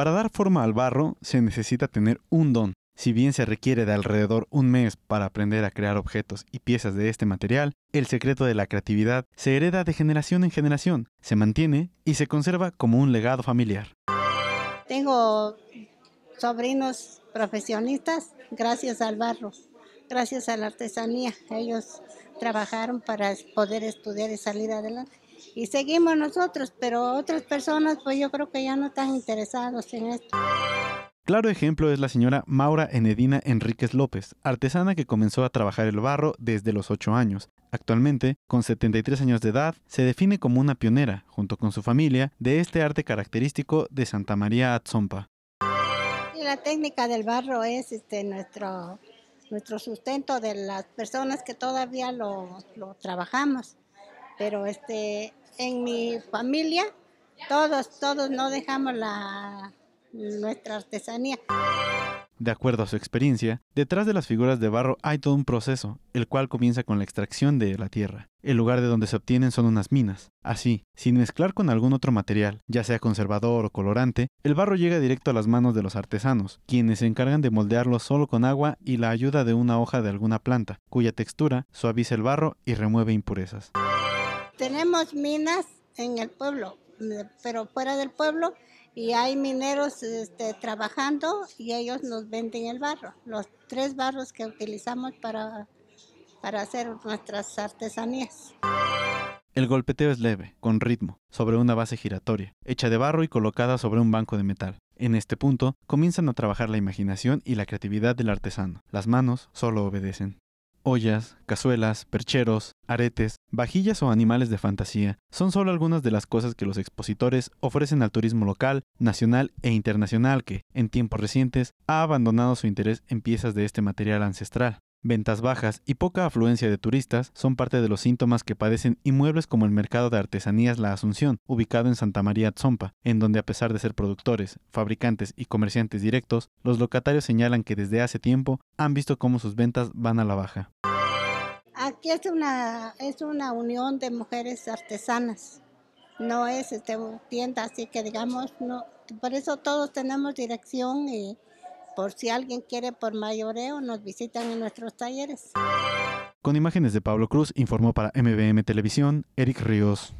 Para dar forma al barro se necesita tener un don. Si bien se requiere de alrededor un mes para aprender a crear objetos y piezas de este material, el secreto de la creatividad se hereda de generación en generación, se mantiene y se conserva como un legado familiar. Tengo sobrinos profesionistas gracias al barro, gracias a la artesanía. Ellos trabajaron para poder estudiar y salir adelante y seguimos nosotros, pero otras personas pues yo creo que ya no están interesados en esto. Claro ejemplo es la señora Maura Enedina Enríquez López, artesana que comenzó a trabajar el barro desde los 8 años. Actualmente, con 73 años de edad, se define como una pionera, junto con su familia, de este arte característico de Santa María Atzompa. la técnica del barro es este, nuestro, nuestro sustento de las personas que todavía lo, lo trabajamos, pero este, en mi familia, todos, todos no dejamos la, nuestra artesanía. De acuerdo a su experiencia, detrás de las figuras de barro hay todo un proceso, el cual comienza con la extracción de la tierra. El lugar de donde se obtienen son unas minas. Así, sin mezclar con algún otro material, ya sea conservador o colorante, el barro llega directo a las manos de los artesanos, quienes se encargan de moldearlo solo con agua y la ayuda de una hoja de alguna planta, cuya textura suaviza el barro y remueve impurezas. Tenemos minas en el pueblo, pero fuera del pueblo y hay mineros este, trabajando y ellos nos venden el barro, los tres barros que utilizamos para, para hacer nuestras artesanías. El golpeteo es leve, con ritmo, sobre una base giratoria, hecha de barro y colocada sobre un banco de metal. En este punto comienzan a trabajar la imaginación y la creatividad del artesano. Las manos solo obedecen. Ollas, cazuelas, percheros, aretes, vajillas o animales de fantasía son solo algunas de las cosas que los expositores ofrecen al turismo local, nacional e internacional que, en tiempos recientes, ha abandonado su interés en piezas de este material ancestral. Ventas bajas y poca afluencia de turistas son parte de los síntomas que padecen inmuebles como el mercado de artesanías La Asunción, ubicado en Santa María Tzompa, en donde a pesar de ser productores, fabricantes y comerciantes directos, los locatarios señalan que desde hace tiempo han visto cómo sus ventas van a la baja. Aquí es una, es una unión de mujeres artesanas, no es este, tienda, así que digamos, no, por eso todos tenemos dirección y por si alguien quiere por mayoreo, nos visitan en nuestros talleres. Con imágenes de Pablo Cruz, informó para MBM Televisión, Eric Ríos.